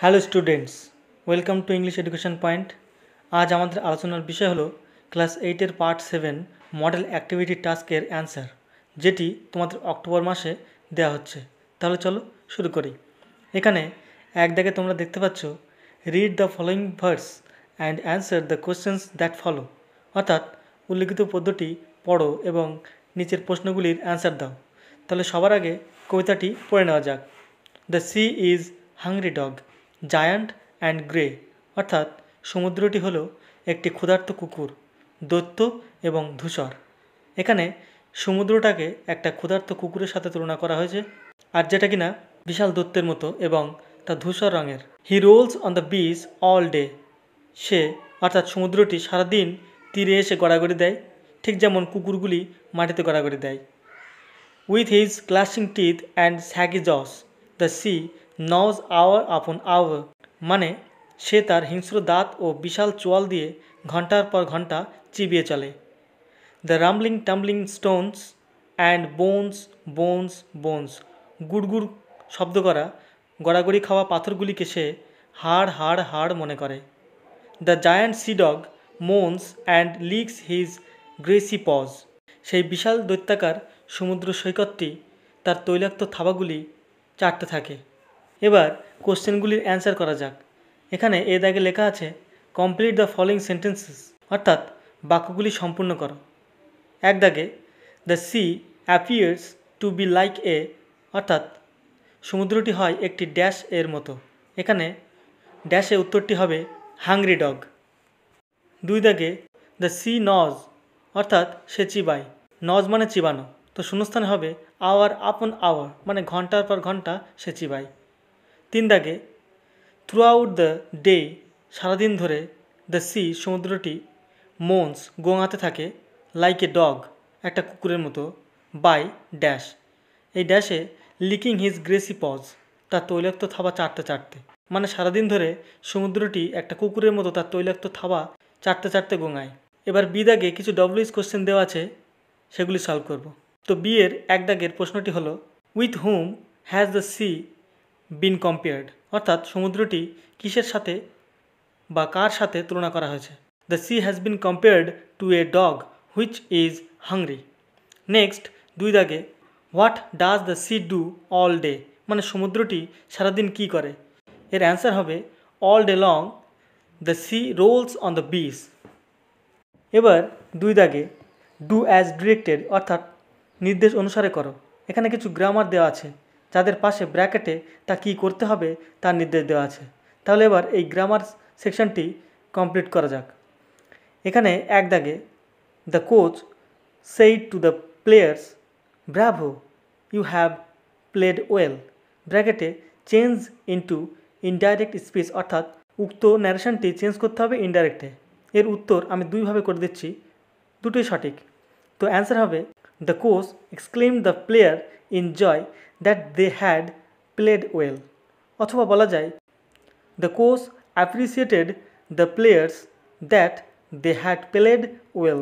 Hello students welcome to English education point আজ আমাদের আলোচনার বিষয় হলো ক্লাস এইটের পার্ট সেভেন মডেল অ্যাক্টিভিটি টাস্কের অ্যান্সার যেটি তোমাদের অক্টোবর মাসে দেয়া হচ্ছে তাহলে চলো শুরু করি এখানে এক দেখে তোমরা দেখতে পাচ্ছ read the following verse and answer the questions that follow অর্থাৎ উল্লিখিত পদ্যটি পড়ো এবং নিচের প্রশ্নগুলির অ্যান্সার দাও তাহলে সবার আগে কবিতাটি পড়ে নেওয়া যাক the sea is hungry dog giant and grey অর্থাৎ সমুদ্রটি হলো একটি ক্ষুধার্ত কুকুর দৈত্য এবং ধূসর এখানে সমুদ্রটাকে একটা ক্ষুধার্ত কুকুরের সাথে তুলনা করা হয়েছে আর যেটা কিনা বিশাল দৈত্যের মতো এবং তা ধূসর রঙের he rolls on the beach all day সে অর্থাৎ সমুদ্রটি সারাদিন তীরে এসে গড়াগড়ি দেয় ঠিক যেমন কুকুরগুলি মাটিতে গড়াগড়ি দেয় with his clashing teeth and shaggy jaws the sea gnaws hour upon hour মানে সে তার হিংস্র দাঁত ও বিশাল চোয়াল দিয়ে ঘন্টার পর ঘন্টা চিবিয়ে চলে the rumbling tumbling stones and bones bones bones গুড়গুড় শব্দ করা গড়াগড়ি খাওয়া পাথরগুলিকে সে হাড় হাড় হাড় মনে করে the giant sea dog moans and licks his greasy paws সেই বিশাল দৈত্যাকার সমুদ্র সৈকতটি তার তৈলাক্ত থাবাগুলি চাটতে থাকে এবার কোশ্চেনগুলির অ্যান্সার করা যাক এখানে এ দাগে লেখা আছে কমপ্লিট দ্য ফলোয়িং সেন্টেন্সেস অর্থাৎ বাক্যগুলি সম্পূর্ণ করো এক দাগে the sea appears to be like a অর্থাৎ সমুদ্রটি হয় একটি ড্যাশ এর মতো এখানে ড্যাশে উত্তরটি হবে হাংরি ডগ দুই দাগে দ্য সি নজ অর্থাৎ সে চিবাই নজ মানে চিবানো তো শূন্যস্থানে হবে আওয়ার আপন আওয়ার মানে ঘন্টার পর ঘন্টা সে চিবাই তিন দাগে থ্রু আউট দ্য ডে সারাদিন ধরে দ্য সি সমুদ্রটি মোন্স গোঙাতে থাকে লাইক এ ডগ একটা কুকুরের মতো বাই ড্যাশ এই ড্যাশে লিকিং হিজ গ্রেসি পজ তার তৈলাক্ত থাবা চাটতে চাটতে মানে সারাদিন ধরে সমুদ্রটি একটা কুকুরের মতো তার তৈলাক্ত থাবা চাটতে চাটতে গোঙায় এবার বি দাগে কিছু ডব্লিউএস কোশ্চেন দেওয়া আছে সেগুলি সলভ করব তো বিয়ের এক দাগের প্রশ্নটি হলো with whom has the sea been compared অর্থাৎ সমুদ্রটি কিসের সাথে বা কার সাথে তুলনা করা হয়েছে the sea has been compared to a dog which is hungry next দুই দাগে what does the sea do all day মানে সমুদ্রটি সারাদিন কি করে এর অ্যান্সার হবে all day long the sea rolls on the beach এবার দুই দাগে ডু অ্যাজ ডিরেক্টেড অর্থাৎ নির্দেশ অনুসারে করো এখানে কিছু গ্রামার দেওয়া আছে যাদের পাশে ব্র্যাকেটে তা কি করতে হবে তার নির্দেশ দেওয়া আছে তাহলে এবার এই গ্রামার সেকশনটি কমপ্লিট করা যাক এখানে এক দাগে the coach said to the players bravo you have played well ব্র্যাকেটে চেঞ্জ ইন্টু ইনডাইরেক্ট স্পিচ অর্থাৎ উক্ত ন্যারেশনটি চেঞ্জ করতে হবে ইনডাইরেক্টে এর উত্তর আমি দুইভাবে করে দিচ্ছি দুটোই সঠিক তো অ্যান্সার হবে the coach exclaim the player joy that they had played well অথবা বলা যায় the coach appreciated the players that they had played well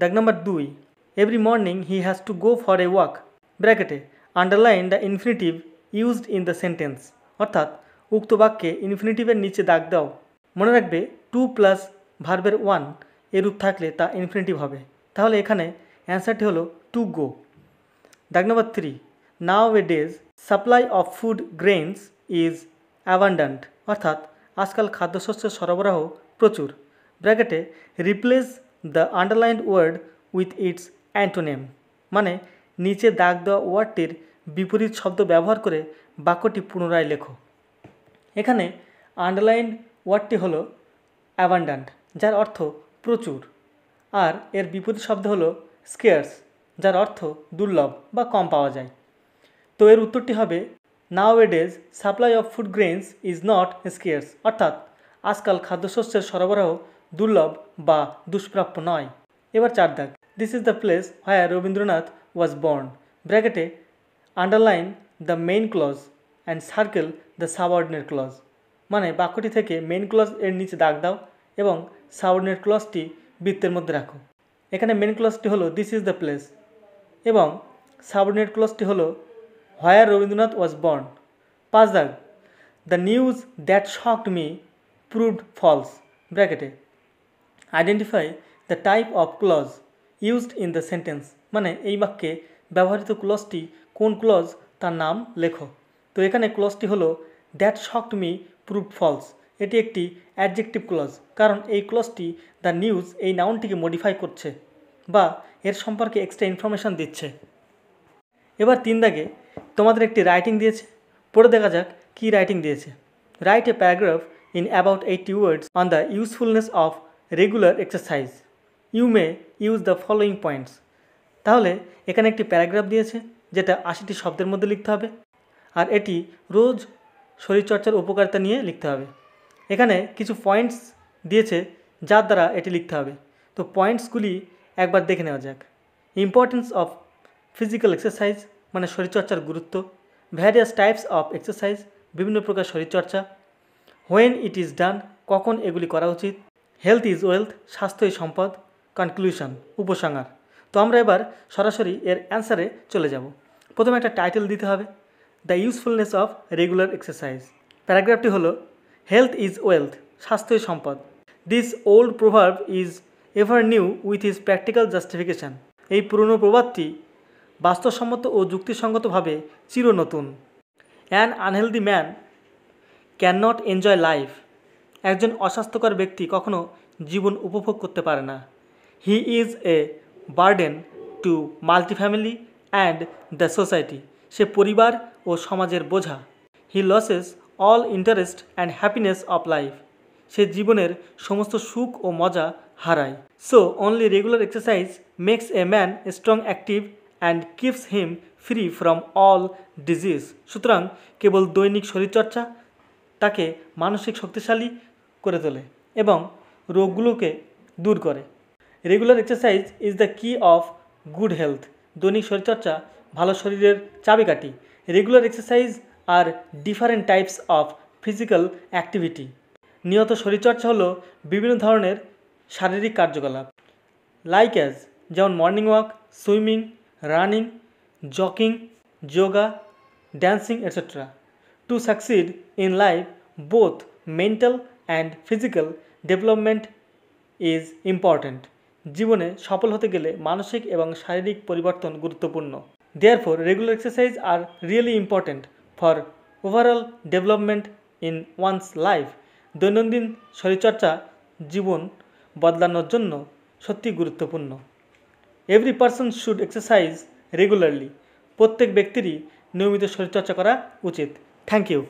দাগ নাম্বার দুই every morning he has to go for a walk ব্র্যাকেটে underline the infinitive used in the sentence অর্থাৎ উক্ত বাক্যে ইনফিনিটিভের নিচে দাগ দাও মনে রাখবে টু প্লাস ভার্বের ওয়ান এরূপ থাকলে তা ইনফিনিটিভ হবে তাহলে এখানে অ্যান্সারটি হলো টু গো দাগ number three nowadays supply of food grains is abundant অর্থাৎ আজকাল খাদ্যশস্য সরবরাহ প্রচুর ব্র্যাকেটে replace the underline word with its antonym মানে নিচে দাগ দেওয়া ওয়ার্ডটির বিপরীত শব্দ ব্যবহার করে বাক্যটি পুনরায় লেখো এখানে আন্ডারলাইন ওয়ার্ডটি হল অ্যাবান্ডান্ট যার অর্থ প্রচুর আর এর বিপরীত শব্দ হলো স্কেয়ার্স যার অর্থ দুর্লভ বা কম পাওয়া যায় তো এর উত্তরটি হবে nowadays supply of food grains is not scarce অর্থাৎ আজকাল খাদ্যশস্যের সরবরাহ দুর্লভ বা দুষ্প্রাপ্য নয় এবার চার দাগ this is the place where Rabindranath was born ব্র্যাকেটে underline the main clause and circle the subordinate clause মানে বাক্যটি থেকে মেইন ক্লজ এর নিচে দাগ দাও এবং সাবঅর্ডিনেট ক্লজটি বৃত্তের মধ্যে রাখো এখানে মেন ক্লজটি হলো দিস ইজ দ্য প্লেস এবং সাবঅর্ডিনেট ক্লজটি হলো হোয়ার রবীন্দ্রনাথ ওয়াজ বর্ন পাঁচ দাগ the news that shocked me proved false ব্র্যাকেটে identify the type of clause used in the sentence মানে এই বাক্যে ব্যবহৃত ক্লজটি কোন ক্লজ তার নাম লেখো তো এখানে ক্লজটি হলো that shocked me proved false এটি একটি অ্যাডজেক্টিভ ক্লজ কারণ এই ক্লজটি দ্য নিউজ এই নাউনটিকে মডিফাই করছে বা এর সম্পর্কে এক্সট্রা ইনফরমেশান দিচ্ছে এবার তিন দাগে তোমাদের একটি রাইটিং দিয়েছে পড়ে দেখা যাক কি রাইটিং দিয়েছে write a paragraph in about eighty words on the usefulness of regular exercise you may use the following points তাহলে এখানে একটি প্যারাগ্রাফ দিয়েছে যেটা আশিটি শব্দের মধ্যে লিখতে হবে আর এটি রোজ শরীরচর্চার উপকারিতা নিয়ে লিখতে হবে এখানে কিছু পয়েন্টস দিয়েছে যার দ্বারা এটি লিখতে হবে তো পয়েন্টসগুলি একবার দেখে নেওয়া যাক ইম্পর্টেন্স অফ ফিজিক্যাল এক্সারসাইজ মানে শরীরচর্চার গুরুত্ব ভ্যারিয়াস টাইপস অফ এক্সারসাইজ বিভিন্ন প্রকার শরীরচর্চা হোয়েন ইট ইজ ডান কখন এগুলি করা উচিত হেলথ ইজ ওয়েলথ স্বাস্থ্যই সম্পদ কনক্লুশন উপসংহার তো আমরা এবার সরাসরি এর অ্যান্সারে চলে যাব প্রথমে একটা টাইটেল দিতে হবে the usefulness of regular exercise প্যারাগ্রাফটি হলো হেলথ ইজ ওয়েলথ স্বাস্থ্যই সম্পদ this old proverb is ever new with is practical justification এই পুরনো প্রভাবটি বাস্তবসম্মত ও যুক্তিসঙ্গতভাবে চিরনতুন an unhealthy man can not enjoy life একজন অস্বাস্থ্যকর ব্যক্তি কখনো জীবন উপভোগ করতে পারে না he is a burden to multifamily and the society সে পরিবার ও সমাজের বোঝা he loses all interest and happiness of life সে জীবনের সমস্ত সুখ ও মজা হারায় so only regular exercise makes a man strong active and keeps him free from all disease সুতরাং কেবল দৈনিক শরীরচর্চা তাকে মানসিক শক্তিশালী করে তোলে এবং রোগগুলোকে দূর করে regular exercise is the key of good health দৈনিক শরীরচর্চা ভালো শরীরের চাবিকাঠি রেগুলার এক্সারসাইজ আর different types of physical activity নিয়ত শরীরচর্চা হলো বিভিন্ন ধরনের শারীরিক কার্যকলাপ লাইক অ্যাজ যেমন morning walk swimming running jogging yoga dancing etc. To succeed in life both mental and physical development is important জীবনে সফল হতে গেলে মানসিক এবং শারীরিক পরিবর্তন গুরুত্বপূর্ণ therefore regular exercise are really important for overall development in one's life দৈনন্দিন শরীরচর্চা জীবন বদলানোর জন্য সত্যি গুরুত্বপূর্ণ every person should exercise regularly প্রত্যেক ব্যক্তিরই নিয়মিত শরীরচর্চা করা উচিত থ্যাংক ইউ